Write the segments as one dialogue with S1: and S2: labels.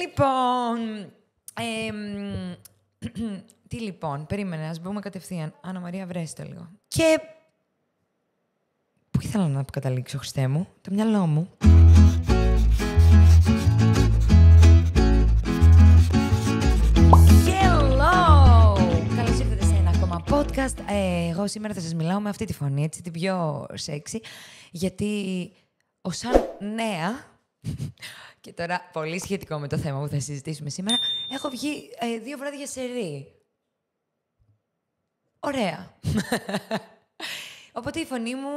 S1: Λοιπόν. τι λοιπόν, περίμενε, ας μπούμε κατευθείαν. Άννα Μαρία, βρέστε λίγο. Και... Πού ήθελα να καταλήξω, Χριστέ μου, το μυαλό μου. ήρθατε σε ένα podcast. Ε, εγώ σήμερα θα σας μιλάω με αυτή τη φωνή, έτσι, την πιο σεξι, γιατί ως σαν νέα Και τώρα, πολύ σχετικό με το θέμα που θα συζητήσουμε σήμερα, έχω βγει ε, δύο βράδια σε ρί. Ωραία. Οπότε η φωνή μου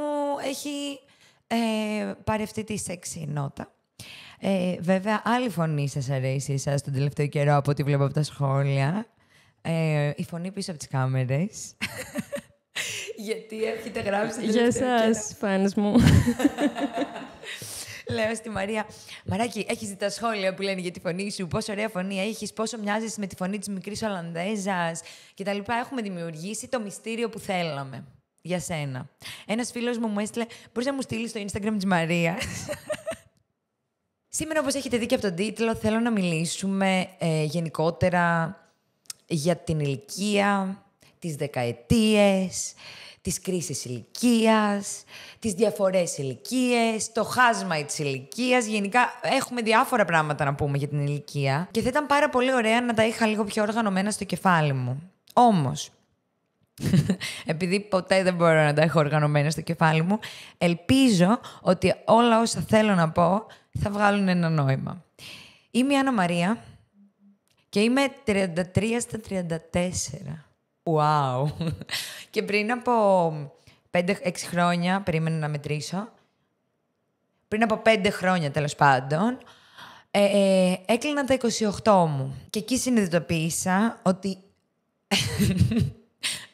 S1: έχει ε, πάρει αυτή τη σεξι νότα. Ε, βέβαια, άλλη φωνή σας αρέσει εσάς τον τελευταίο καιρό από ό,τι βλέπω από τα σχόλια. Ε, η φωνή πίσω από τις κάμερες. Γιατί έρχεται γράψει... Για σας, φάνες μου. Λέω στη Μαρία, Μαράκι, έχεις δει τα σχόλια που λένε για τη φωνή σου, πόσο ωραία φωνή έχεις, πόσο μοιάζεις με τη φωνή της μικρής Ολλανδέζας κτλ. Έχουμε δημιουργήσει το μυστήριο που θέλαμε για σένα. Ένας φίλος μου μου έστειλε, μπορείς να μου στείλεις στο Instagram της Μαρία. Σήμερα, όπως έχετε δει και από τον τίτλο, θέλω να μιλήσουμε ε, γενικότερα για την ηλικία, τις δεκαετίες, της κρίσης ηλικίας, τις διαφορές ηλικίες, το χάσμα της ηλικίας. Γενικά έχουμε διάφορα πράγματα να πούμε για την ηλικία και θα ήταν πάρα πολύ ωραία να τα είχα λίγο πιο οργανωμένα στο κεφάλι μου. Όμως, επειδή ποτέ δεν μπορώ να τα έχω οργανωμένα στο κεφάλι μου, ελπίζω ότι όλα όσα θέλω να πω θα βγάλουν ένα νόημα. Είμαι η Άννα Μαρία και είμαι 33 στα 34. Wow. και πριν από 5-6 χρόνια, περίμενα να μετρήσω, πριν από 5 χρόνια τέλος πάντων, ε, ε, έκλεινα τα 28 μου. Και εκεί συνειδητοποίησα ότι...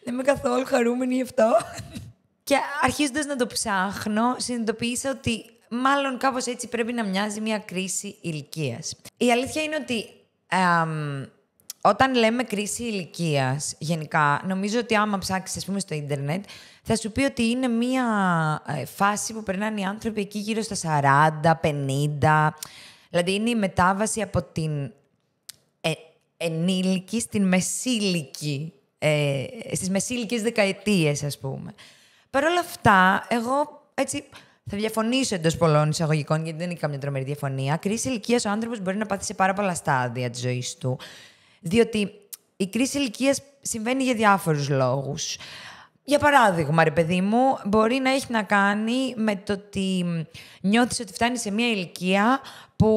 S1: Δεν είμαι καθόλου χαρούμενη γι' αυτό. και αρχίζοντας να το ψάχνω, συνειδητοποίησα ότι μάλλον κάπως έτσι πρέπει να μοιάζει μια κρίση ηλικίας. Η αλήθεια είναι ότι όταν λέμε κρίση ηλικίας, γενικά, νομίζω ότι άμα ψάξεις, ας πούμε, στο Ιντερνετ, θα σου πει ότι είναι μία ε, φάση που περνάνε οι άνθρωποι εκεί γύρω στα 40, 50. Δηλαδή, είναι η μετάβαση από την ε, ενήλικη στην μεσήλικη. Ε, στις μεσήλικες δεκαετίες, ας πούμε. Παρ' όλα αυτά, εγώ έτσι θα διαφωνήσω εντός πολλών εισαγωγικών, γιατί δεν είναι καμία τρομερή διαφωνία. Κρίση ηλικίας ο άνθρωπος μπορεί να πάθει σε πάρα πολλά στάδια της ζωής του. Διότι η κρίση ηλικίας συμβαίνει για διάφορους λόγους. Για παράδειγμα, ρε παιδί μου, μπορεί να έχει να κάνει με το ότι νιώθεις ότι φτάνεις σε μια ηλικία που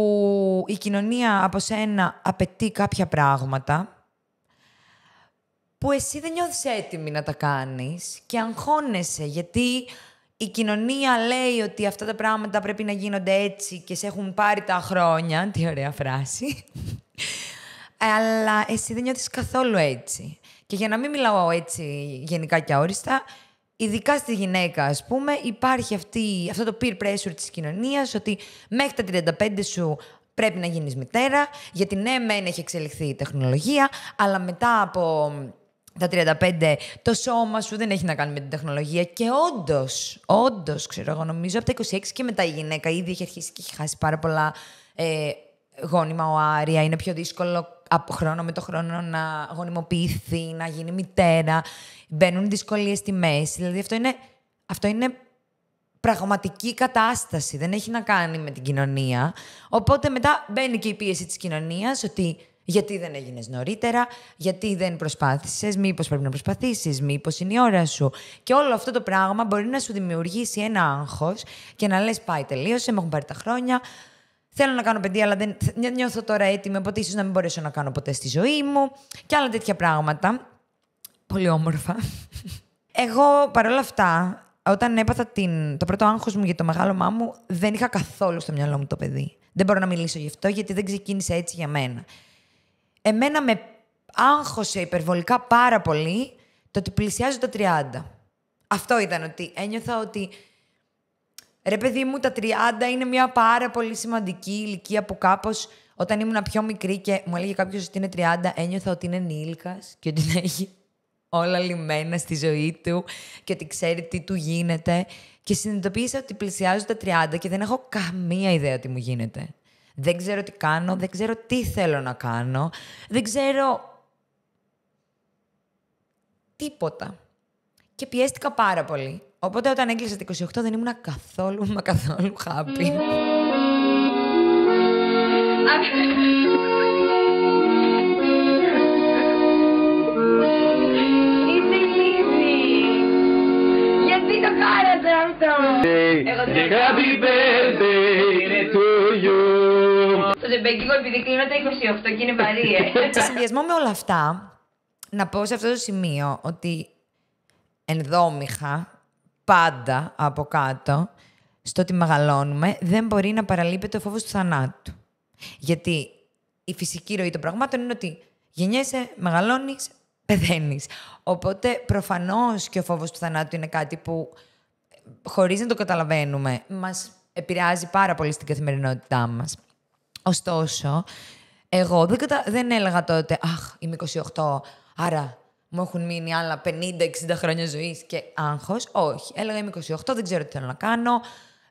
S1: η κοινωνία από σένα απαιτεί κάποια πράγματα που εσύ δεν νιώθεις έτοιμη να τα κάνεις και αγχώνεσαι γιατί η κοινωνία λέει ότι αυτά τα πράγματα πρέπει να γίνονται έτσι και σε έχουν πάρει τα χρόνια. Τι ωραία φράση αλλά εσύ δεν νιώθεις καθόλου έτσι. Και για να μην μιλάω έτσι γενικά και αόριστα, ειδικά στη γυναίκα, ας πούμε, υπάρχει αυτή, αυτό το peer pressure της κοινωνίας, ότι μέχρι τα 35 σου πρέπει να γίνεις μητέρα, γιατί ναι, μεν έχει εξελιχθεί η τεχνολογία, αλλά μετά από τα 35 το σώμα σου δεν έχει να κάνει με την τεχνολογία και όντως, όντως, ξέρω εγώ, νομίζω από τα 26 και μετά η γυναίκα ήδη έχει αρχίσει και έχει χάσει πάρα πολλά ε, γόνιμα ο Άρια, είναι πιο δύσκολο από χρόνο με το χρόνο να γονιμοποιηθεί, να γίνει μητέρα. Μπαίνουν δυσκολίες στη μέση. Δηλαδή αυτό είναι, αυτό είναι πραγματική κατάσταση. Δεν έχει να κάνει με την κοινωνία. Οπότε μετά μπαίνει και η πίεση της κοινωνίας ότι γιατί δεν έγινες νωρίτερα, γιατί δεν προσπάθησες, μήπως πρέπει να προσπαθήσεις, μήπως είναι η ώρα σου. Και όλο αυτό το πράγμα μπορεί να σου δημιουργήσει ένα άγχος και να λες: Πάει, τελείωσε, μου έχουν πάρει τα χρόνια. Θέλω να κάνω παιδί, αλλά νιώθω τώρα έτοιμη, οπότε ίσως να μην μπορέσω να κάνω ποτέ στη ζωή μου και άλλα τέτοια πράγματα. Πολύ όμορφα. Εγώ παρόλα αυτά, όταν έπαθα την, το πρώτο άγχος μου για το μεγάλο μου, δεν είχα καθόλου στο μυαλό μου το παιδί. Δεν μπορώ να μιλήσω γι' αυτό, γιατί δεν ξεκίνησε έτσι για μένα. Εμένα με άγχωσε υπερβολικά πάρα πολύ το ότι πλησιάζω τα 30. Αυτό ήταν ότι ένιωθα ότι Ρε παιδί μου, τα 30 είναι μια πάρα πολύ σημαντική ηλικία που κάπως όταν ήμουν πιο μικρή και μου έλεγε κάποιος ότι είναι 30, ένιωθα ότι είναι ενήλικα και ότι έχει όλα λιμένα στη ζωή του και ότι ξέρει τι του γίνεται. Και συνειδητοποίησα ότι πλησιάζω τα 30 και δεν έχω καμία ιδέα τι μου γίνεται. Δεν ξέρω τι κάνω, δεν ξέρω τι θέλω να κάνω, δεν ξέρω τίποτα. Και πιέστηκα πάρα πολύ. Οπότε όταν έκλεισα τα 28 δεν ήμουνα καθόλου, μα καθόλου happy. Happy birthday to you. Το ζεμπέκικο επειδή κλείνω τα 28 και είναι βαρύ, ε. Σε συνδυασμό με όλα αυτά, να πω σε αυτό το σημείο ότι ενδόμηχα πάντα από κάτω στο ότι μεγαλώνουμε, δεν μπορεί να παραλείπεται ο φόβος του θανάτου. Γιατί η φυσική ροή των πραγμάτων είναι ότι γεννιέσαι, μεγαλώνεις, πεθαίνεις. Οπότε προφανώς και ο φόβος του θανάτου είναι κάτι που χωρίς να το καταλαβαίνουμε μας επηρεάζει πάρα πολύ στην καθημερινότητά μας. Ωστόσο, εγώ δεν, κατα... δεν έλεγα τότε «Αχ, είμαι 28, άρα μου έχουν μείνει άλλα 50-60 χρόνια ζωής και άγχος. Όχι. Έλεγα είμαι 28, δεν ξέρω τι θέλω να κάνω.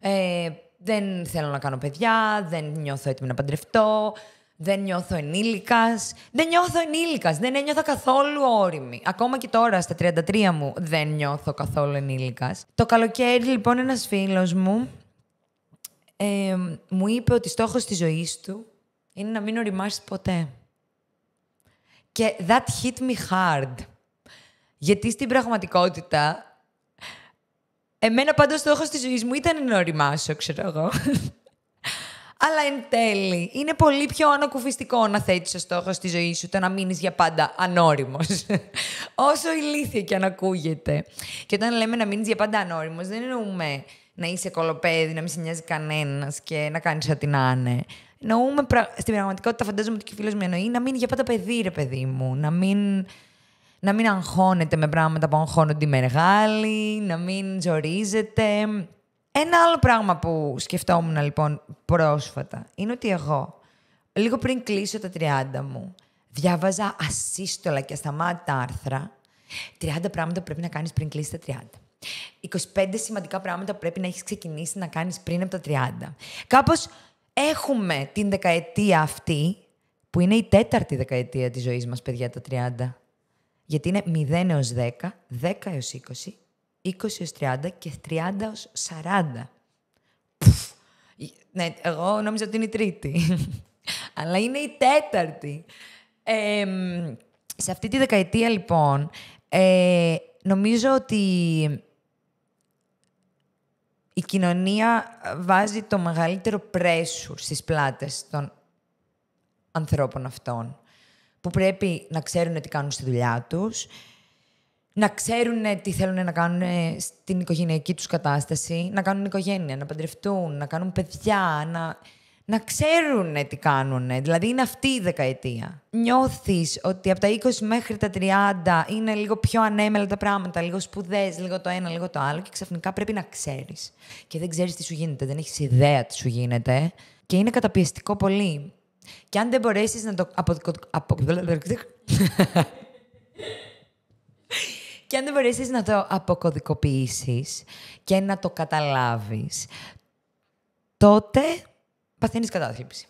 S1: Ε, δεν θέλω να κάνω παιδιά, δεν νιώθω έτοιμη να παντρευτώ, δεν νιώθω ενήλικας. Δεν νιώθω ενήλικας, δεν ένιωθα καθόλου όρημη. Ακόμα και τώρα στα 33 μου δεν νιώθω καθόλου ενήλικας. Το καλοκαίρι λοιπόν ένας φίλος μου ε, μου είπε ότι στόχος της ζωής του είναι να μην οριμάσεις ποτέ. Και that hit me hard. Γιατί στην πραγματικότητα... Εμένα πάντως το έχω της ζωή μου ήταν να οριμάσω, ξέρω εγώ. Αλλά εν τέλει, είναι πολύ πιο ανακουφιστικό να θέτεις ο στόχο στη ζωή σου το να μείνεις για πάντα ανώριμος. Όσο ηλίθεια και αν ακούγεται. Και όταν λέμε να μείνεις για πάντα ανώριμος, δεν εννοούμε να είσαι κολοπέδι, να μην σε νοιάζει κανένας και να κάνεις ό,τι να είναι. Νοούμε πρα... στην πραγματικότητα, φαντάζομαι ότι και ο φίλος μου εννοεί, να μην για πάντα παιδί, ρε παιδί μου. Να μην, να μην αγχώνεται με πράγματα που αγχώνονται οι μεγάλοι, να μην ζορίζεται. Ένα άλλο πράγμα που σκεφτόμουν λοιπόν πρόσφατα είναι ότι εγώ, λίγο πριν κλείσω τα 30 μου, διάβαζα ασύστολα και ασταμάτητα άρθρα 30 πράγματα που πρέπει να κάνεις πριν κλείσει τα 30. 25 σημαντικά πράγματα που πρέπει να έχεις ξεκινήσει να κάνεις πριν από τα 30. Κάπως έχουμε την δεκαετία αυτή, που είναι η τέταρτη δεκαετία της ζωής μας, παιδιά, τα 30. Γιατί είναι 0 έως 10, 10 έως 20, 20 έως 30 και 30 έως 40. Ναι, εγώ νόμιζα ότι είναι η τρίτη. Αλλά είναι η τέταρτη. Ε, σε αυτή τη δεκαετία, λοιπόν, ε, νομίζω ότι η κοινωνία ε, βάζει το μεγαλύτερο πρέσου στις πλάτες των ανθρώπων αυτών, που πρέπει να ξέρουν τι κάνουν στη δουλειά τους, να ξέρουν τι θέλουν να κάνουν στην οικογενειακή τους κατάσταση, να κάνουν οικογένεια, να παντρευτούν, να κάνουν παιδιά, να να ξέρουν τι κάνουν. Δηλαδή είναι αυτή η δεκαετία. Νιώθεις ότι από τα 20 μέχρι τα 30 είναι λίγο πιο ανέμελα τα πράγματα, λίγο σπουδές, λίγο το ένα, λίγο το άλλο και ξαφνικά πρέπει να ξέρεις. Και δεν ξέρεις τι σου γίνεται, δεν έχεις ιδέα τι σου γίνεται και είναι καταπιεστικό πολύ. Και αν δεν μπορέσεις να το... Και αν δεν μπορέσεις να το αποκωδικοποιήσεις και να το καταλάβεις, τότε παθαίνεις κατάθλιψη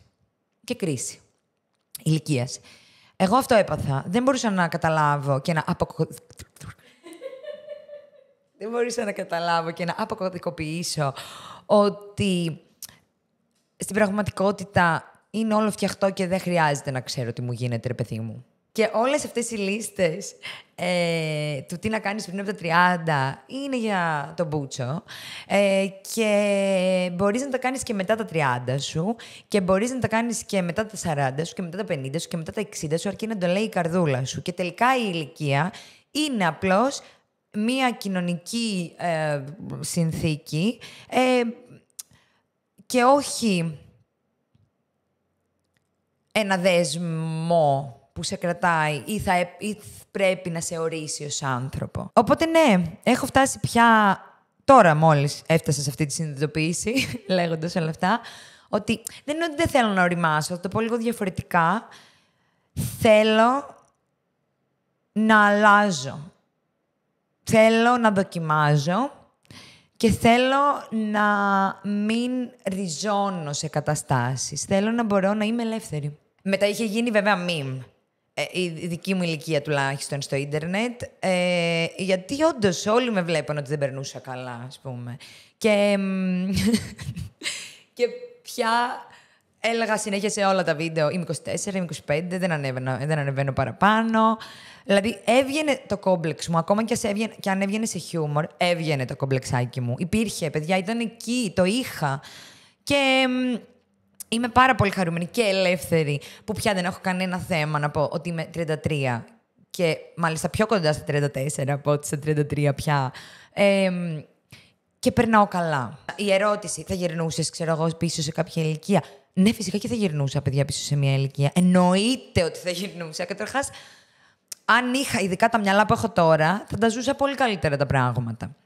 S1: και κρίση ηλικίας. Εγώ αυτό έπαθα. Δεν μπορούσα να καταλάβω και να αποκωδικοποιήσω. Δεν μπορούσα να καταλάβω και να αποκωδικοποιήσω ότι στην πραγματικότητα είναι όλο φτιαχτό και δεν χρειάζεται να ξέρω τι μου γίνεται, ρε παιδί μου. Και όλες αυτές οι λίστες ε, του τι να κάνεις πριν από τα 30 είναι για τον Μπούτσο ε, και μπορείς να τα κάνεις και μετά τα 30 σου και μπορείς να τα κάνεις και μετά τα 40 σου και μετά τα 50 σου και μετά τα 60 σου αρκεί να το λέει η καρδούλα σου και τελικά η ηλικία είναι απλώς μία κοινωνική ε, συνθήκη ε, και όχι ένα δεσμό που σε κρατάει ή, θα, ή πρέπει να σε ορίσει ως άνθρωπο. Οπότε ναι, έχω φτάσει πια τώρα μόλις έφτασα σε αυτή τη συνειδητοποίηση, λέγοντας όλα αυτά, ότι δεν είναι ότι δεν θέλω να οριμάσω, θα το πω λίγο διαφορετικά. Θέλω να αλλάζω. Θέλω να δοκιμάζω και θέλω να μην ριζώνω σε καταστάσεις. Θέλω να μπορώ να είμαι ελεύθερη. Μετά είχε γίνει βέβαια meme ε, η δική μου ηλικία τουλάχιστον στο ίντερνετ, ε, γιατί όντως όλοι με βλέπουν ότι δεν περνούσα καλά, ας πούμε. Και, και πια έλεγα συνέχεια σε όλα τα βίντεο, είμαι 24, είμαι 25, δεν, δεν ανεβαίνω παραπάνω. Δηλαδή έβγαινε το κόμπλεξ μου, ακόμα και, έβγαινε, και αν έβγαινε σε χιούμορ, έβγαινε το κόμπλεξάκι μου. Υπήρχε, παιδιά, ήταν εκεί, το είχα. Και είμαι πάρα πολύ χαρούμενη και ελεύθερη που πια δεν έχω κανένα θέμα να πω ότι είμαι 33 και μάλιστα πιο κοντά στα 34 από ότι στα 33 πια. και περνάω καλά. Η ερώτηση, θα γυρνούσες, ξέρω εγώ, πίσω σε κάποια ηλικία. Ναι, φυσικά και θα γυρνούσα, παιδιά, πίσω σε μια ηλικία. Εννοείται ότι θα γυρνούσα. Καταρχάς, αν είχα ειδικά τα μυαλά που έχω τώρα, θα τα ζούσα πολύ καλύτερα τα πράγματα.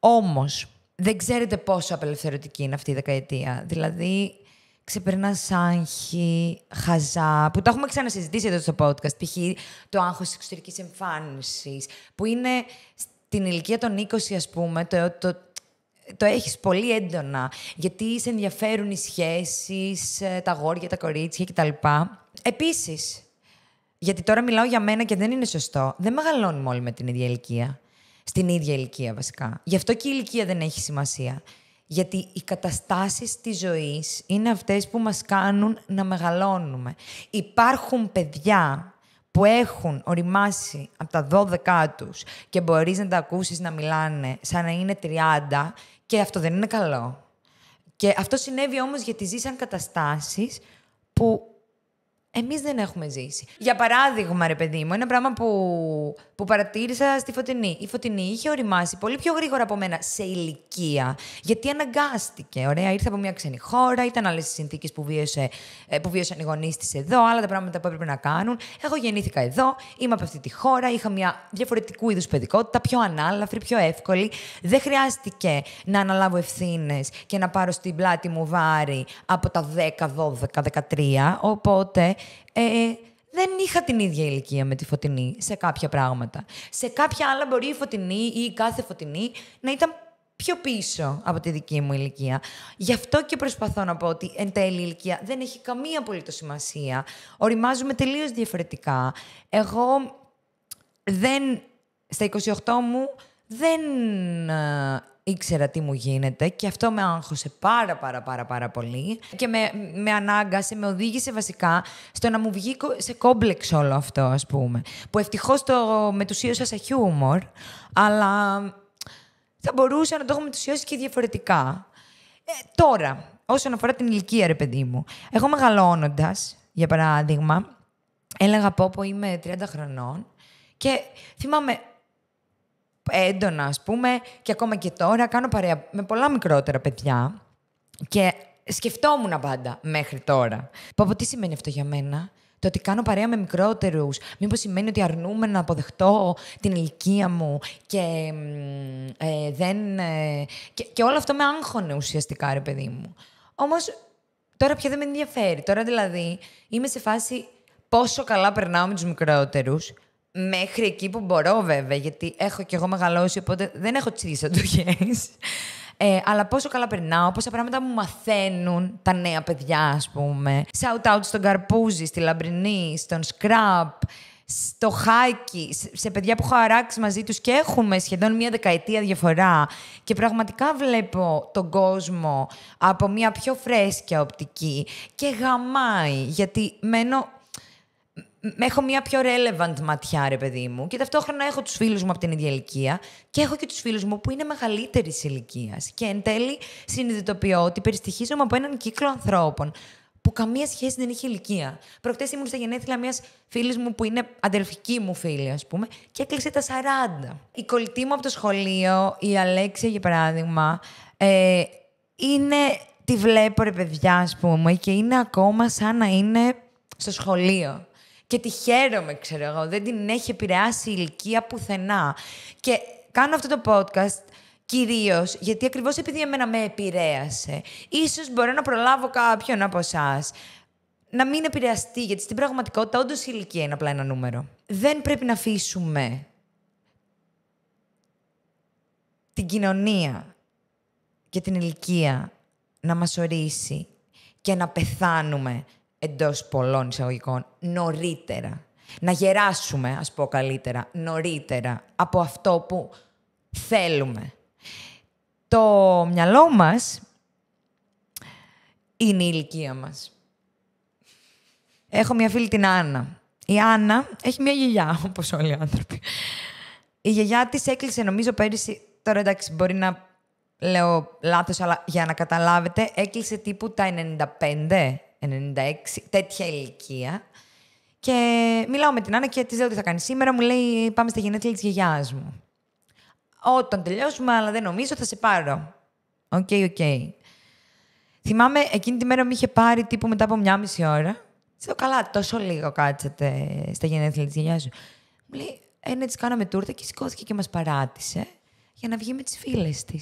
S1: Όμως, δεν ξέρετε πόσο απελευθερωτική είναι αυτή η δεκαετία. Δηλαδή, ξεπερνάς άγχη, χαζά, που το έχουμε ξανασυζητήσει εδώ στο podcast. Π.χ. το άγχος της εξωτερικής εμφάνισης, που είναι στην ηλικία των 20, ας πούμε, το, το, το έχεις πολύ έντονα, γιατί σε ενδιαφέρουν οι σχέσεις, ε, τα γόρια, τα κορίτσια κτλ. Επίσης, γιατί τώρα μιλάω για μένα και δεν είναι σωστό, δεν μεγαλώνουμε όλοι με την ίδια ηλικία. Στην ίδια ηλικία βασικά. Γι' αυτό και η ηλικία δεν έχει σημασία. Γιατί οι καταστάσεις της ζωής είναι αυτές που μας κάνουν να μεγαλώνουμε. Υπάρχουν παιδιά που έχουν οριμάσει από τα 12 τους και μπορείς να τα ακούσεις να μιλάνε σαν να είναι 30 και αυτό δεν είναι καλό. Και αυτό συνέβη όμως γιατί ζήσαν καταστάσεις που εμείς δεν έχουμε ζήσει. Για παράδειγμα, ρε παιδί μου, ένα πράγμα που, που παρατήρησα στη Φωτεινή. Η Φωτεινή είχε οριμάσει πολύ πιο γρήγορα από μένα σε ηλικία, γιατί αναγκάστηκε. Ωραία, ήρθε από μια ξένη χώρα, ήταν άλλες οι συνθήκες που, βίωσε, ε, που βίωσαν οι γονείς της εδώ, άλλα τα πράγματα που έπρεπε να κάνουν. Εγώ γεννήθηκα εδώ, είμαι από αυτή τη χώρα, είχα μια διαφορετικού είδους παιδικότητα, πιο ανάλαφρη, πιο εύκολη. Δεν χρειάστηκε να αναλάβω ευθύνες και να πάρω στην πλάτη μου βάρη από τα 10, 12, 13. Οπότε ε, ε, δεν είχα την ίδια ηλικία με τη φωτεινή σε κάποια πράγματα. Σε κάποια άλλα μπορεί η φωτεινή ή η κάθε φωτεινή να ήταν πιο πίσω από τη δική μου ηλικία. Γι' αυτό και προσπαθώ να πω ότι εν τέλει η ηλικία δεν έχει καμία απολύτως σημασία. Οριμάζουμε τελείως διαφορετικά. Εγώ δεν, στα 28 μου δεν ε, ήξερα τι μου γίνεται και αυτό με άγχωσε πάρα πάρα πάρα πάρα πολύ και με, με ανάγκασε, με οδήγησε βασικά στο να μου βγει σε κόμπλεξ όλο αυτό ας πούμε. Που ευτυχώς το μετουσίωσα σε χιούμορ, αλλά θα μπορούσα να το έχω μετουσιώσει και διαφορετικά. Ε, τώρα, όσον αφορά την ηλικία ρε παιδί μου, εγώ μεγαλώνοντας, για παράδειγμα, έλεγα πω πω είμαι 30 χρονών και θυμάμαι έντονα, ας πούμε, και ακόμα και τώρα κάνω παρέα με πολλά μικρότερα παιδιά και σκεφτόμουν πάντα μέχρι τώρα. Πω, τι σημαίνει αυτό για μένα. Το ότι κάνω παρέα με μικρότερους, μήπως σημαίνει ότι αρνούμε να αποδεχτώ την ηλικία μου και, ε, δεν, ε, και, και, όλο αυτό με άγχωνε ουσιαστικά, ρε παιδί μου. Όμως τώρα πια δεν με ενδιαφέρει. Τώρα δηλαδή είμαι σε φάση πόσο καλά περνάω με τους μικρότερους μέχρι εκεί που μπορώ βέβαια, γιατί έχω και εγώ μεγαλώσει, οπότε δεν έχω τις ίδιες αντοχέ. Ε, αλλά πόσο καλά περνάω, πόσα πράγματα μου μαθαίνουν τα νέα παιδιά, ας πούμε. Shout out στον Καρπούζη, στη Λαμπρινή, στον Σκραπ, στο Χάκι, σε παιδιά που έχω αράξει μαζί τους και έχουμε σχεδόν μία δεκαετία διαφορά. Και πραγματικά βλέπω τον κόσμο από μία πιο φρέσκια οπτική και γαμάει, γιατί μένω έχω μια πιο relevant ματιά, ρε παιδί μου. Και ταυτόχρονα έχω τους φίλους μου από την ίδια ηλικία και έχω και τους φίλους μου που είναι μεγαλύτερης ηλικίας. Και εν τέλει συνειδητοποιώ ότι περιστοιχίζομαι από έναν κύκλο ανθρώπων που καμία σχέση δεν έχει ηλικία. Προχτές ήμουν στα γενέθλια μιας φίλης μου που είναι αδερφική μου φίλη, ας πούμε, και έκλεισε τα 40. Η κολλητή μου από το σχολείο, η Αλέξια για παράδειγμα, ε, είναι. Τη βλέπω ρε παιδιά, ας πούμε, και είναι ακόμα σαν να είναι στο σχολείο. Και τη χαίρομαι, ξέρω εγώ. Δεν την έχει επηρεάσει η ηλικία πουθενά. Και κάνω αυτό το podcast Κυρίως γιατί ακριβώς επειδή εμένα με επηρέασε, ίσως μπορώ να προλάβω κάποιον από εσάς να μην επηρεαστεί, γιατί στην πραγματικότητα όντως η ηλικία είναι απλά ένα νούμερο. Δεν πρέπει να αφήσουμε την κοινωνία και την ηλικία να μας ορίσει και να πεθάνουμε εντός πολλών εισαγωγικών, νωρίτερα. Να γεράσουμε, ας πω καλύτερα, νωρίτερα από αυτό που θέλουμε. Το μυαλό μας είναι η ηλικία μας. Έχω μια φίλη την Άννα. Η Άννα έχει μια γιαγιά, όπως όλοι οι άνθρωποι. Η γιαγιά της έκλεισε, νομίζω, πέρυσι... Τώρα εντάξει, μπορεί να λέω λάθος, αλλά για να καταλάβετε, έκλεισε τύπου τα 95 96, τέτοια ηλικία. Και μιλάω με την Άννα και της λέω τι θα κάνει σήμερα. Μου λέει πάμε στα γενέθλια της γιαγιάς μου. Όταν τελειώσουμε, αλλά δεν νομίζω, θα σε πάρω. Οκ, okay, οκ. Okay. Θυμάμαι εκείνη τη μέρα μου είχε πάρει τύπου μετά από μια μισή ώρα. Τι λέω καλά, τόσο λίγο κάτσατε στα γενέθλια της γιαγιάς σου. Μου λέει, ένα «Ε, της κάναμε τούρτα και σηκώθηκε και μας παράτησε για να βγει με τις φίλες της.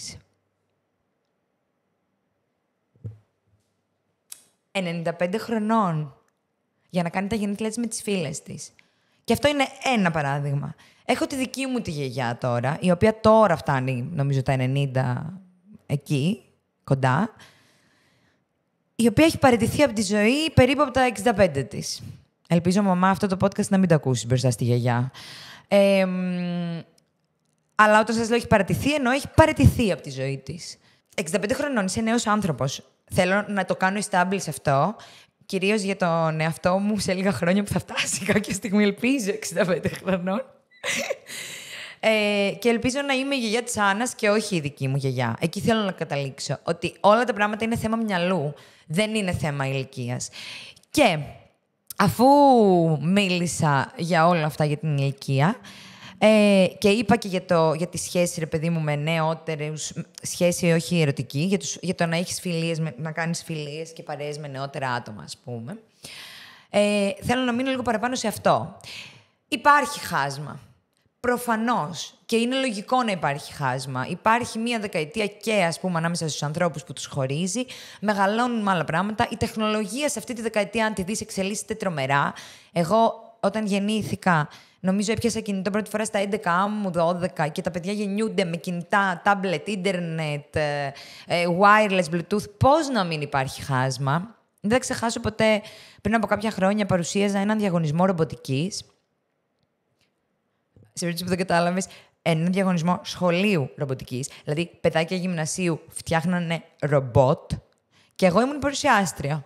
S1: 95 χρονών για να κάνει τα γενέθλιά της με τις φίλες της. Και αυτό είναι ένα παράδειγμα. Έχω τη δική μου τη γιαγιά τώρα, η οποία τώρα φτάνει, νομίζω, τα 90 εκεί, κοντά, η οποία έχει παραιτηθεί από τη ζωή περίπου από τα 65 της. Ελπίζω, μαμά, αυτό το podcast να μην το ακούσεις μπροστά στη γιαγιά. αλλά όταν σας λέω έχει παραιτηθεί, εννοώ έχει παραιτηθεί από τη ζωή της. 65 χρονών, είσαι νέος άνθρωπος θέλω να το κάνω establish αυτό. Κυρίως για τον εαυτό μου σε λίγα χρόνια που θα φτάσει κάποια στιγμή, ελπίζω 65 χρονών. Ε, και ελπίζω να είμαι η γιαγιά της Άννας και όχι η δική μου γιαγιά. Εκεί θέλω να καταλήξω. Ότι όλα τα πράγματα είναι θέμα μυαλού. Δεν είναι θέμα ηλικίας. Και αφού μίλησα για όλα αυτά για την ηλικία, ε, και είπα και για, το, για τη σχέση, ρε παιδί μου, με νεότερους. Σχέση όχι ερωτική, για, τους, για το να έχεις φιλίες, να κάνεις φιλίες και παρέες με νεότερα άτομα, ας πούμε. Ε, θέλω να μείνω λίγο παραπάνω σε αυτό. Υπάρχει χάσμα. Προφανώς. Και είναι λογικό να υπάρχει χάσμα. Υπάρχει μία δεκαετία και, ας πούμε, ανάμεσα στους ανθρώπους που τους χωρίζει. Μεγαλώνουν με άλλα πράγματα. Η τεχνολογία σε αυτή τη δεκαετία, αν τη δεις, εξελίσσεται τρομερά. Εγώ, όταν γεννήθηκα, Νομίζω έπιασα κινητό πρώτη φορά στα 11 μου, 12 και τα παιδιά γεννιούνται με κινητά, τάμπλετ, ίντερνετ, ε, ε, wireless, bluetooth. Πώς να μην υπάρχει χάσμα. Δεν θα ξεχάσω ποτέ, πριν από κάποια χρόνια παρουσίαζα έναν διαγωνισμό ρομποτικής. Σε περίπτωση που δεν κατάλαβες, ε, έναν διαγωνισμό σχολείου ρομποτικής. Δηλαδή, παιδάκια γυμνασίου φτιάχνανε ρομπότ και εγώ ήμουν παρουσιάστρια.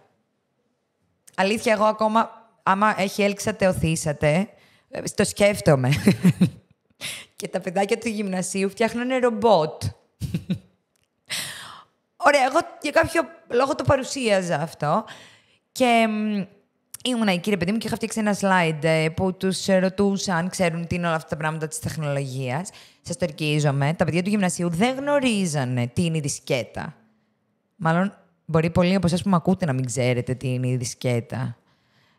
S1: Αλήθεια, εγώ ακόμα, άμα έχει έλξατε, οθήσατε, ε, το σκέφτομαι. και τα παιδάκια του γυμνασίου φτιάχνανε ρομπότ. Ωραία, εγώ για κάποιο λόγο το παρουσίαζα αυτό. Και ήμουν εκεί, ρε παιδί μου, και είχα φτιάξει ένα slide ε, που τους ρωτούσα αν ξέρουν τι είναι όλα αυτά τα πράγματα της τεχνολογίας. Σας το ερκίζομαι. Τα παιδιά του γυμνασίου δεν γνωρίζανε τι είναι η δισκέτα. Μάλλον μπορεί πολλοί από εσάς που με ακούτε να μην ξέρετε τι είναι η δισκέτα.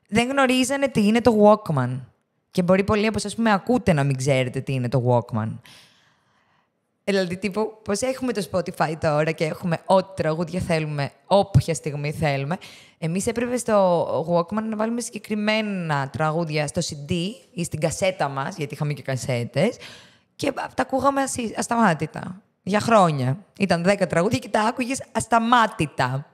S1: Δεν γνωρίζανε τι είναι το Walkman. Και μπορεί πολλοί από εσάς που με ακούτε να μην ξέρετε τι είναι το Walkman. Δηλαδή, τύπου, πώς έχουμε το Spotify τώρα και έχουμε ό,τι τραγούδια θέλουμε, όποια στιγμή θέλουμε. Εμείς έπρεπε στο Walkman να βάλουμε συγκεκριμένα τραγούδια στο CD ή στην κασέτα μας, γιατί είχαμε και κασέτες. Και τα ακούγαμε ασταμάτητα. Για χρόνια. Ήταν 10 τραγούδια και τα άκουγες ασταμάτητα.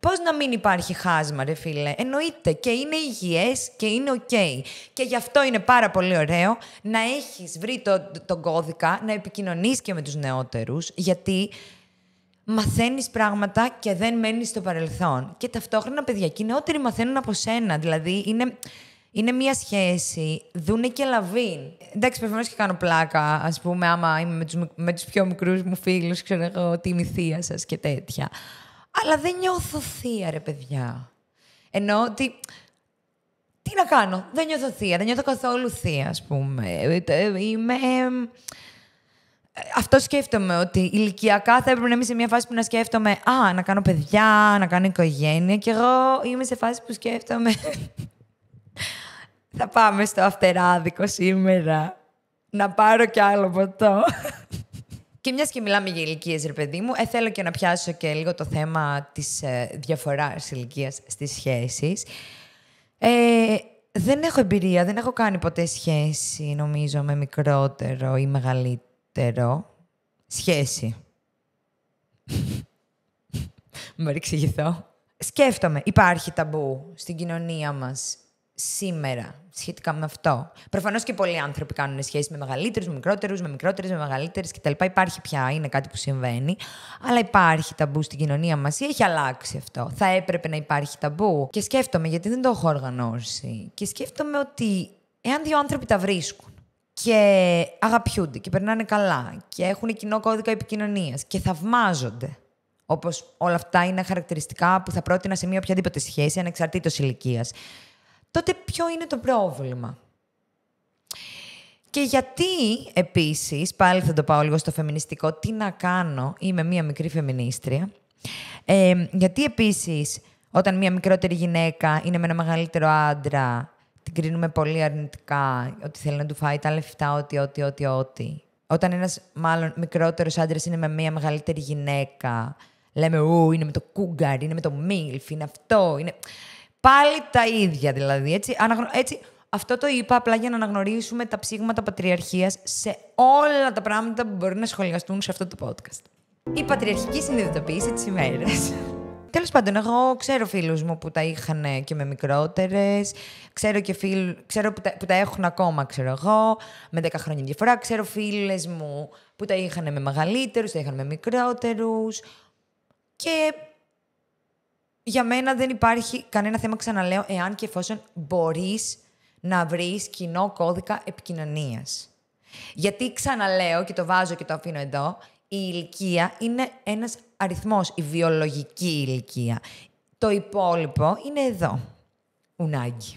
S1: Πώ να μην υπάρχει χάσμα, ρε φίλε. Εννοείται. Και είναι υγιές και είναι οκ. Okay. Και γι' αυτό είναι πάρα πολύ ωραίο να έχεις βρει τον το κώδικα, να επικοινωνείς και με τους νεότερους, γιατί μαθαίνεις πράγματα και δεν μένεις στο παρελθόν. Και ταυτόχρονα, παιδιά, και οι νεότεροι μαθαίνουν από σένα. Δηλαδή, είναι, είναι μία σχέση, δούνε και λαβή. Εντάξει, προφανώς και κάνω πλάκα, ας πούμε, άμα είμαι με τους πιο μικρούς μου φίλους, ξέρω εγώ, τη μυθία σας και τέτοια. Αλλά δεν νιώθω θεία, ρε παιδιά. Ενώ ότι. Τι να κάνω, δεν νιώθω θεία, δεν νιώθω καθόλου θεία, ας πούμε. Ε, ε, είμαι. Αυτό σκέφτομαι, ότι ηλικιακά θα έπρεπε να είμαι σε μια φάση που να σκέφτομαι «Α, να κάνω παιδιά, να κάνω οικογένεια» και εγώ είμαι σε φάση που σκέφτομαι «Θα πάμε στο αυτεράδικο σήμερα, να πάρω κι άλλο ποτό». Και μιας και μιλάμε για ηλικίες, ρε παιδί μου, ε, θέλω και να πιάσω και λίγο το θέμα της ε, διαφοράς ηλικίας στις σχέσεις. Ε, δεν έχω εμπειρία, δεν έχω κάνει ποτέ σχέση, νομίζω, με μικρότερο ή μεγαλύτερο. Σχέση. να εξηγηθώ. Σκέφτομαι, υπάρχει ταμπού στην κοινωνία μας σήμερα σχετικά με αυτό. Προφανώς και πολλοί άνθρωποι κάνουν σχέσεις με μεγαλύτερους, με μικρότερους, με μικρότερες, με μεγαλύτερες κτλ. Υπάρχει πια, είναι κάτι που συμβαίνει. Αλλά υπάρχει ταμπού στην κοινωνία μας ή έχει αλλάξει αυτό. Θα έπρεπε να υπάρχει ταμπού. Και σκέφτομαι, γιατί δεν το έχω οργανώσει, και σκέφτομαι ότι εάν δύο άνθρωποι τα βρίσκουν και αγαπιούνται και περνάνε καλά και έχουν κοινό κώδικα επικοινωνίας και θαυμάζονται. Όπως όλα αυτά είναι χαρακτηριστικά που θα πρότεινα σε μια οποιαδήποτε σχέση, ανεξαρτήτως ηλικίας τότε ποιο είναι το πρόβλημα. Και γιατί, επίσης, πάλι θα το πάω λίγο στο φεμινιστικό, τι να κάνω, είμαι μία μικρή φεμινίστρια, ε, γιατί επίσης όταν μία μικρότερη γυναίκα είναι με ένα μεγαλύτερο άντρα, την κρίνουμε πολύ αρνητικά, ότι θέλει να του φάει τα λεφτά, ότι, ότι, ότι, ότι. Όταν ένας μάλλον μικρότερος άντρας είναι με μία μεγαλύτερη γυναίκα, λέμε «Ου, είναι με το κούγκαρ, είναι με το μίλφ, είναι αυτό, είναι...» Πάλι τα ίδια δηλαδή. Έτσι, αναγνω... έτσι, αυτό το είπα απλά για να αναγνωρίσουμε τα ψήγματα πατριαρχίας σε όλα τα πράγματα που μπορεί να σχολιαστούν σε αυτό το podcast. Η πατριαρχική συνειδητοποίηση της ημέρας. Τέλος πάντων, εγώ ξέρω φίλους μου που τα είχαν ε, και με μικρότερες. Ξέρω και φίλου ξέρω που, τα, που τα έχουν ακόμα, ξέρω εγώ, με 10 χρόνια διαφορά. Ξέρω φίλες μου που τα είχαν με μεγαλύτερους, τα είχαν με μικρότερους. Και για μένα δεν υπάρχει κανένα θέμα, ξαναλέω, εάν και εφόσον μπορείς να βρεις κοινό κώδικα επικοινωνίας. Γιατί ξαναλέω και το βάζω και το αφήνω εδώ, η ηλικία είναι ένας αριθμός, η βιολογική ηλικία. Το υπόλοιπο είναι εδώ. Ουνάκι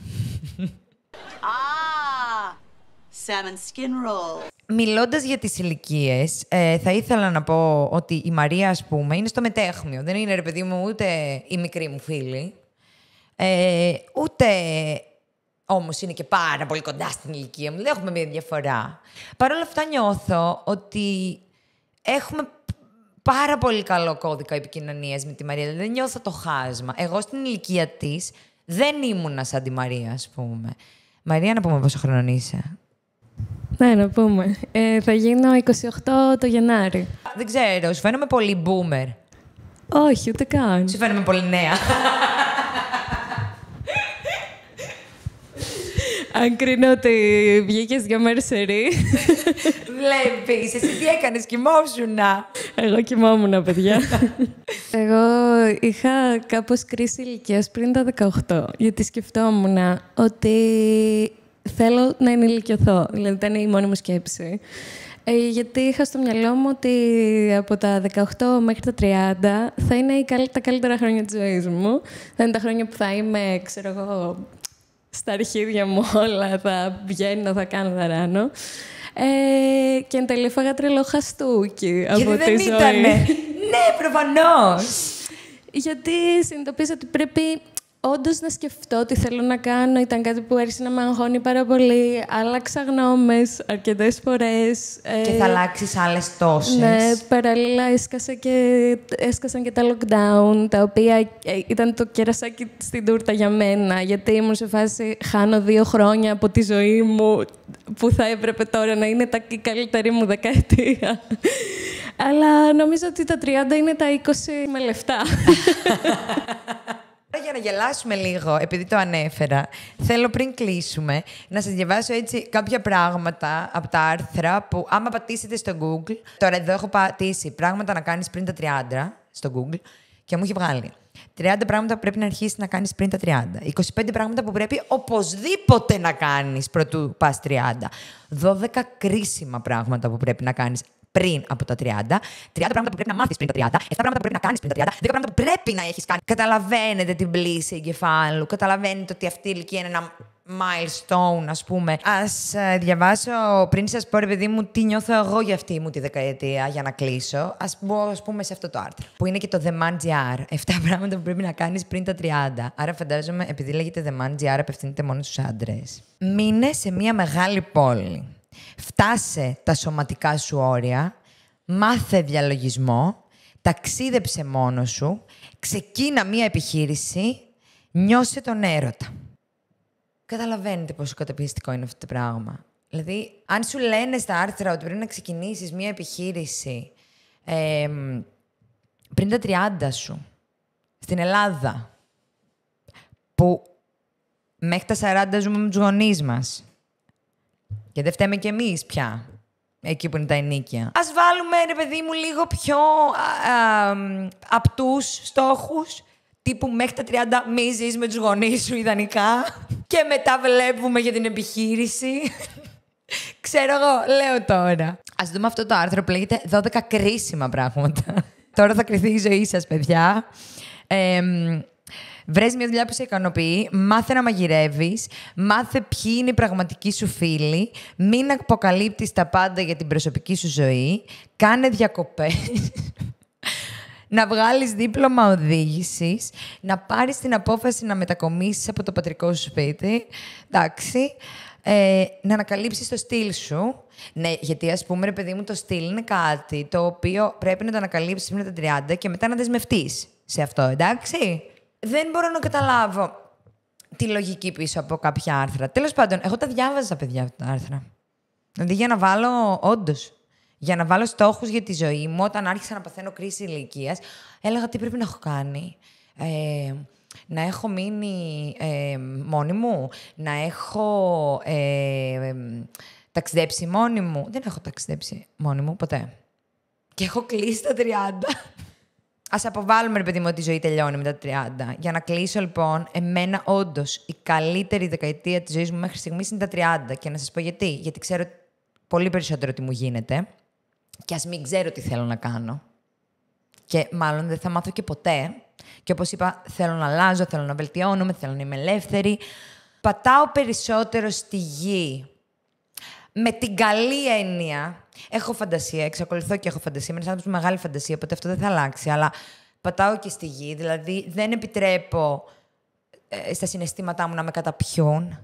S1: salmon skin roll. Μιλώντας για τις ηλικίες, ε, θα ήθελα να πω ότι η Μαρία, ας πούμε, είναι στο μετέχμιο. Δεν είναι ρε παιδί μου ούτε η μικρή μου φίλη. Ε, ούτε όμως είναι και πάρα πολύ κοντά στην ηλικία μου. Δεν έχουμε μια διαφορά. Παρ' όλα αυτά, νιώθω ότι έχουμε πάρα πολύ καλό κώδικα επικοινωνίας με τη Μαρία. Δεν νιώθω το χάσμα. Εγώ στην ηλικία της δεν ήμουνα σαν τη Μαρία, ας πούμε. Μαρία, να πούμε πόσο χρόνο είσαι.
S2: Ναι, να πούμε. Ε, θα γίνω 28 το Γενάρη.
S1: Δεν ξέρω, σου φαίνομαι πολύ boomer.
S2: Όχι, ούτε καν.
S1: Σου φαίνομαι πολύ νέα.
S2: Αν κρίνω ότι βγήκες για μέρσερι.
S1: Βλέπεις, εσύ τι έκανες, κοιμόσουν. Εγώ κοιμόμουν, παιδιά.
S2: Εγώ είχα κάπως κρίση ηλικίας πριν τα 18, γιατί σκεφτόμουν ότι θέλω να ενηλικιωθώ. Δηλαδή, ήταν η μόνη μου σκέψη. Ε, γιατί είχα στο μυαλό μου ότι από τα 18 μέχρι τα 30 θα είναι τα καλύτερα χρόνια της ζωής μου. Θα είναι τα χρόνια που θα είμαι, ξέρω εγώ, στα αρχίδια μου όλα, θα βγαίνω, θα κάνω, θα ε, και εν τέλει φάγα τρελό χαστούκι από Γιατί τη δεν ζωή.
S1: ναι, προφανώς.
S2: Γιατί συνειδητοποίησα ότι πρέπει Όντως να σκεφτώ τι θέλω να κάνω ήταν κάτι που άρχισε να με αγχώνει πάρα πολύ. Άλλαξα γνώμες
S1: αρκετές φορές. Και ε, θα αλλάξεις άλλες τόσες. Ναι,
S2: παράλληλα έσκασα έσκασαν και τα lockdown, τα οποία ε, ήταν το κερασάκι στην τούρτα για μένα. Γιατί ήμουν σε φάση χάνω δύο χρόνια από τη ζωή μου που θα έπρεπε τώρα να είναι τα καλύτερη μου δεκαετία. Αλλά νομίζω ότι τα 30 είναι τα 20 με λεφτά.
S1: Για να γελάσουμε λίγο, επειδή το ανέφερα, θέλω πριν κλείσουμε να σας διαβάσω έτσι κάποια πράγματα από τα άρθρα που άμα πατήσετε στο Google, τώρα εδώ έχω πατήσει πράγματα να κάνεις πριν τα 30 στο Google και μου έχει βγάλει 30 πράγματα που πρέπει να αρχίσεις να κάνεις πριν τα 30. 25 πράγματα που πρέπει οπωσδήποτε να κάνεις πρωτού πα 30. 12 κρίσιμα πράγματα που πρέπει να κάνεις πριν από τα 30, 30 πράγματα που πρέπει να μάθεις πριν τα 30, 7 πράγματα που πρέπει να κάνεις πριν τα 30, 10 πράγματα που πρέπει να έχεις κάνει. Καταλαβαίνετε την πλήση εγκεφάλου, καταλαβαίνετε ότι αυτή η ηλικία είναι ένα milestone, ας πούμε. Ας ε, διαβάσω πριν σας πω, ρε παιδί μου, τι νιώθω εγώ για αυτή μου τη δεκαετία για να κλείσω. Ας πω, πούμε, σε αυτό το άρθρο, που είναι και το The Man GR. 7 πράγματα που πρέπει να κάνεις πριν τα 30. Άρα φαντάζομαι, επειδή λέγεται The Man GR, απευθύνεται μόνο στους άντρες. Μείνε σε μια μεγάλη πόλη. Φτάσε τα σωματικά σου όρια, μάθε διαλογισμό, ταξίδεψε μόνος σου, ξεκίνα μία επιχείρηση, νιώσε τον έρωτα. Καταλαβαίνετε πόσο καταπιεστικό είναι αυτό το πράγμα. Δηλαδή, αν σου λένε στα άρθρα ότι πρέπει να ξεκινήσεις μία επιχείρηση πριν τα 30 σου, στην Ελλάδα, που μέχρι τα 40 ζούμε με τους γονείς μας, και δεν φταίμε κι εμείς πια. Εκεί που είναι τα ενίκια. Ας βάλουμε, ρε παιδί μου, λίγο πιο απτούς στόχους. Τύπου μέχρι τα 30 μη ζεις με τους γονείς σου ιδανικά και μετά βλέπουμε για την επιχείρηση. Ξέρω εγώ, λέω τώρα. Ας δούμε αυτό το άρθρο που λέγεται 12 κρίσιμα πράγματα. τώρα θα κρυθεί η ζωή σας, παιδιά. Ε, Βρες μια δουλειά που σε ικανοποιεί, μάθε να μαγειρεύεις, μάθε ποιοι είναι οι πραγματικοί σου φίλοι, μην αποκαλύπτεις τα πάντα για την προσωπική σου ζωή, κάνε διακοπές. να βγάλεις δίπλωμα οδήγησης, να πάρεις την απόφαση να μετακομίσεις από το πατρικό σου σπίτι, εντάξει, ε, να ανακαλύψεις το στυλ σου. Ναι, γιατί ας πούμε, ρε παιδί μου, το στυλ είναι κάτι το οποίο πρέπει να το ανακαλύψεις πριν τα 30 και μετά να δεσμευτείς σε αυτό, εντάξει δεν μπορώ να καταλάβω τη λογική πίσω από κάποια άρθρα. Τέλος πάντων, εγώ τα διάβαζα, παιδιά, αυτά τα άρθρα. Δηλαδή για να βάλω, όντως, για να βάλω στόχους για τη ζωή μου, όταν άρχισα να παθαίνω κρίση ηλικίας, έλεγα τι πρέπει να έχω κάνει. Ε, να έχω μείνει ε, μόνη μου, να έχω ε, ταξιδέψει μόνη μου. Δεν έχω ταξιδέψει μόνη μου ποτέ. Και έχω κλείσει τα 30. Ας αποβάλουμε, ρε παιδί μου, ότι η ζωή τελειώνει μετά τα 30. Για να κλείσω, λοιπόν, εμένα όντως η καλύτερη δεκαετία της ζωής μου μέχρι στιγμής είναι τα 30. Και να σας πω γιατί. Γιατί ξέρω πολύ περισσότερο τι μου γίνεται. Και ας μην ξέρω τι θέλω να κάνω. Και μάλλον δεν θα μάθω και ποτέ. Και όπως είπα, θέλω να αλλάζω, θέλω να βελτιώνομαι, θέλω να είμαι ελεύθερη. Πατάω περισσότερο στη γη. Με την καλή έννοια έχω φαντασία, εξακολουθώ και έχω φαντασία. Είμαι ένας άνθρωπος με μεγάλη φαντασία, οπότε αυτό δεν θα αλλάξει. Αλλά πατάω και στη γη, δηλαδή δεν επιτρέπω ε, στα συναισθήματά μου να με καταπιούν.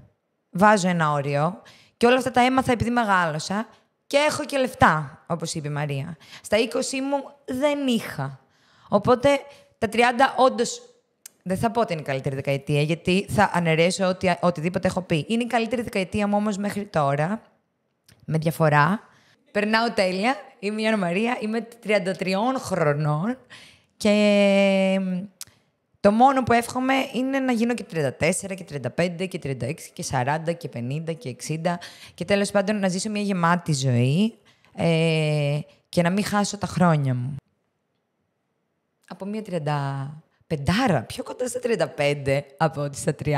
S1: Βάζω ένα όριο. Και όλα αυτά τα έμαθα επειδή μεγάλωσα. Και έχω και λεφτά, όπως είπε η Μαρία. Στα 20 μου δεν είχα. Οπότε τα 30 όντως δεν θα πω ότι είναι η καλύτερη δεκαετία, γιατί θα αναιρέσω ότι, οτιδήποτε έχω πει. Είναι η καλύτερη δεκαετία μου όμως μέχρι τώρα, με διαφορά. Περνάω τέλεια. Είμαι η Άννα Μαρία, είμαι 33 χρονών και το μόνο που εύχομαι είναι να γίνω και 34 και 35 και 36 και 40 και 50 και 60 και τέλος πάντων να ζήσω μια γεμάτη ζωή ε, και να μην χάσω τα χρόνια μου. Από μια 35, πιο κοντά στα 35 από ό,τι στα 30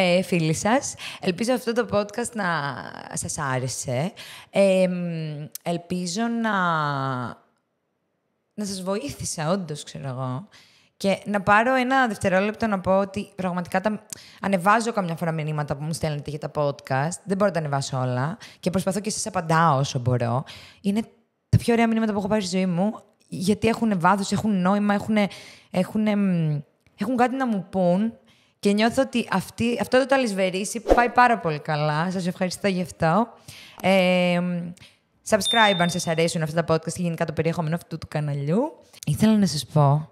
S1: ε, φίλοι σας. Ελπίζω αυτό το podcast να σας άρεσε. ελπίζω να, να σας βοήθησα, όντως ξέρω εγώ. Και να πάρω ένα δευτερόλεπτο να πω ότι πραγματικά τα... ανεβάζω καμιά φορά μηνύματα που μου στέλνετε για τα podcast. Δεν μπορώ να τα ανεβάσω όλα. Και προσπαθώ και σας απαντάω όσο μπορώ. Είναι τα πιο ωραία μηνύματα που έχω πάρει στη ζωή μου. Γιατί έχουν βάθος, έχουν νόημα, έχουν κάτι να μου πούν. Και νιώθω ότι αυτή, αυτό το ταλισβερίσι πάει πάρα πολύ καλά. Σας ευχαριστώ γι' αυτό. Ε, subscribe αν σας αρέσουν αυτά τα podcast και γενικά το περιεχόμενο αυτού του καναλιού. Ήθελα να σας πω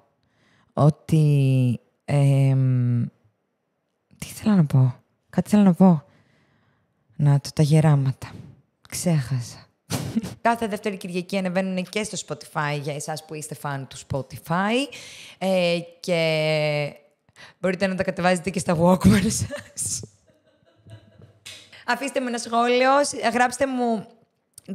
S1: ότι... τι ήθελα να πω. Κάτι ήθελα να πω. Να το τα γεράματα. Ξέχασα. Κάθε δεύτερη Κυριακή ανεβαίνουν και στο Spotify για εσάς που είστε φαν του Spotify. Ε, και Μπορείτε να τα κατεβάζετε και στα Walkman σα. Αφήστε με ένα σχόλιο, γράψτε μου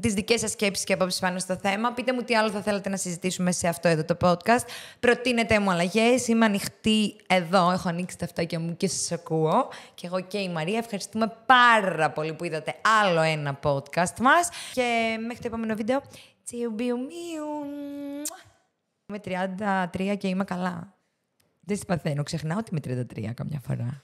S1: τις δικές σας σκέψεις και απόψεις πάνω στο θέμα. Πείτε μου τι άλλο θα θέλατε να συζητήσουμε σε αυτό εδώ το podcast. Προτείνετε μου αλλαγές. Είμαι ανοιχτή εδώ. Έχω ανοίξει τα αυτάκια μου και σας ακούω. Και εγώ και η Μαρία. Ευχαριστούμε πάρα πολύ που είδατε άλλο ένα podcast μας. Και μέχρι το επόμενο βίντεο. Τσιουμπιουμίου. Είμαι 33 και είμαι καλά. Δεν συμπαθαίνω. Ξεχνάω ότι είμαι 33 καμιά φορά.